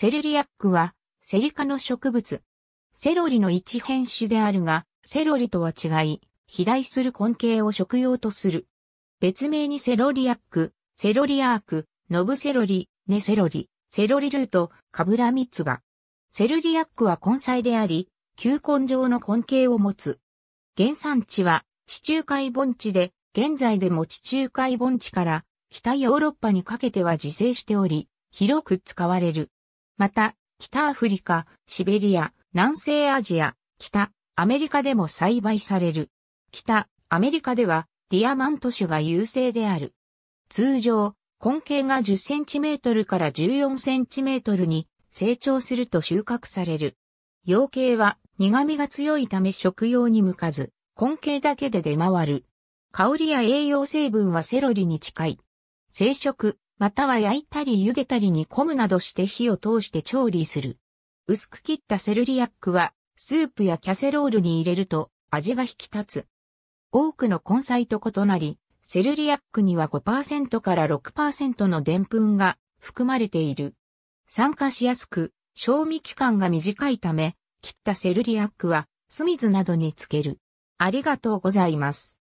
セルリアックは、セリ科の植物。セロリの一変種であるが、セロリとは違い、肥大する根茎を食用とする。別名にセロリアック、セロリアーク、ノブセロリ、ネセロリ、セロリルート、カブラミツバ。セルリアックは根菜であり、球根状の根茎を持つ。原産地は地中海盆地で、現在でも地中海盆地から北ヨーロッパにかけては自生しており、広く使われる。また、北アフリカ、シベリア、南西アジア、北、アメリカでも栽培される。北、アメリカでは、ディアマント種が優勢である。通常、根茎が 10cm から 14cm に成長すると収穫される。養鶏は苦味が強いため食用に向かず、根茎だけで出回る。香りや栄養成分はセロリに近い。生食、または焼いたり茹でたり煮込むなどして火を通して調理する。薄く切ったセルリアックは、スープやキャセロールに入れると味が引き立つ。多くの根菜と異なり、セルリアックには5%から6%のプンが含まれている。酸化しやすく、賞味期間が短いため、切ったセルリアックは酢水などにつける。ありがとうございます。